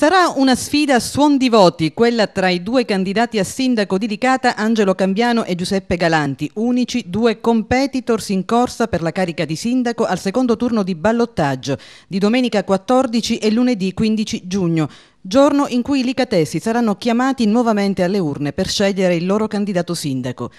Sarà una sfida a suon di voti, quella tra i due candidati a sindaco di Licata, Angelo Cambiano e Giuseppe Galanti, unici due competitors in corsa per la carica di sindaco al secondo turno di ballottaggio di domenica 14 e lunedì 15 giugno giorno in cui i licatesi saranno chiamati nuovamente alle urne per scegliere il loro candidato sindaco.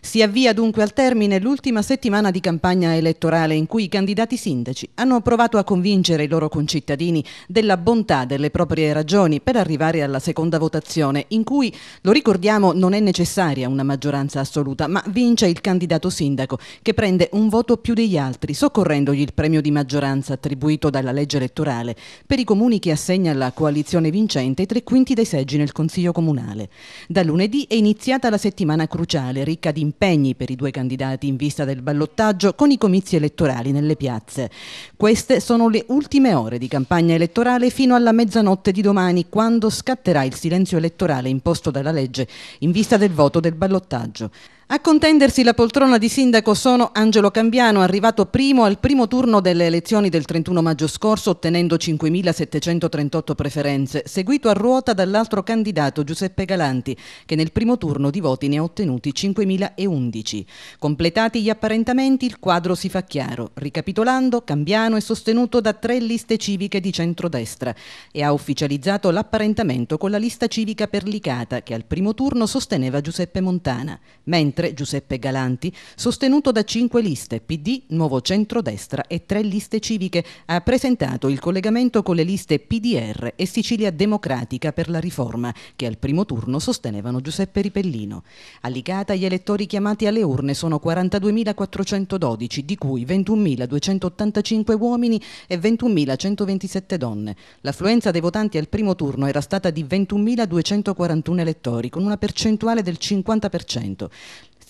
Si avvia dunque al termine l'ultima settimana di campagna elettorale in cui i candidati sindaci hanno provato a convincere i loro concittadini della bontà delle proprie ragioni per arrivare alla seconda votazione in cui, lo ricordiamo, non è necessaria una maggioranza assoluta, ma vince il candidato sindaco che prende un voto più degli altri, soccorrendogli il premio di maggioranza attribuito dalla legge elettorale per i comuni che assegna la coalizione vincente e tre quinti dei seggi nel Consiglio Comunale. Da lunedì è iniziata la settimana cruciale, ricca di impegni per i due candidati in vista del ballottaggio con i comizi elettorali nelle piazze. Queste sono le ultime ore di campagna elettorale fino alla mezzanotte di domani, quando scatterà il silenzio elettorale imposto dalla legge in vista del voto del ballottaggio. A contendersi la poltrona di sindaco sono Angelo Cambiano, arrivato primo al primo turno delle elezioni del 31 maggio scorso ottenendo 5.738 preferenze, seguito a ruota dall'altro candidato Giuseppe Galanti, che nel primo turno di voti ne ha ottenuti 5.011. Completati gli apparentamenti, il quadro si fa chiaro. Ricapitolando, Cambiano è sostenuto da tre liste civiche di centrodestra e ha ufficializzato l'apparentamento con la lista civica Perlicata, che al primo turno sosteneva Giuseppe Montana, mentre mentre Giuseppe Galanti, sostenuto da cinque liste PD, Nuovo Centrodestra e tre liste civiche, ha presentato il collegamento con le liste PDR e Sicilia Democratica per la Riforma, che al primo turno sostenevano Giuseppe Ripellino. A Licata gli elettori chiamati alle urne sono 42.412, di cui 21.285 uomini e 21.127 donne. L'affluenza dei votanti al primo turno era stata di 21.241 elettori, con una percentuale del 50%.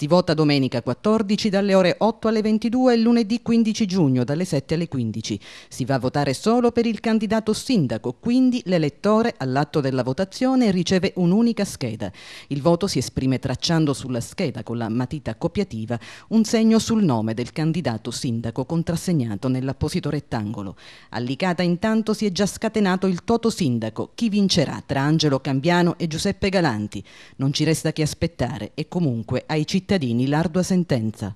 Si vota domenica 14 dalle ore 8 alle 22 e lunedì 15 giugno dalle 7 alle 15. Si va a votare solo per il candidato sindaco, quindi l'elettore all'atto della votazione riceve un'unica scheda. Il voto si esprime tracciando sulla scheda con la matita copiativa un segno sul nome del candidato sindaco contrassegnato nell'apposito rettangolo. Allicata intanto si è già scatenato il toto sindaco. Chi vincerà tra Angelo Cambiano e Giuseppe Galanti? Non ci resta che aspettare e comunque ai cittadini cittadini l'ardua sentenza.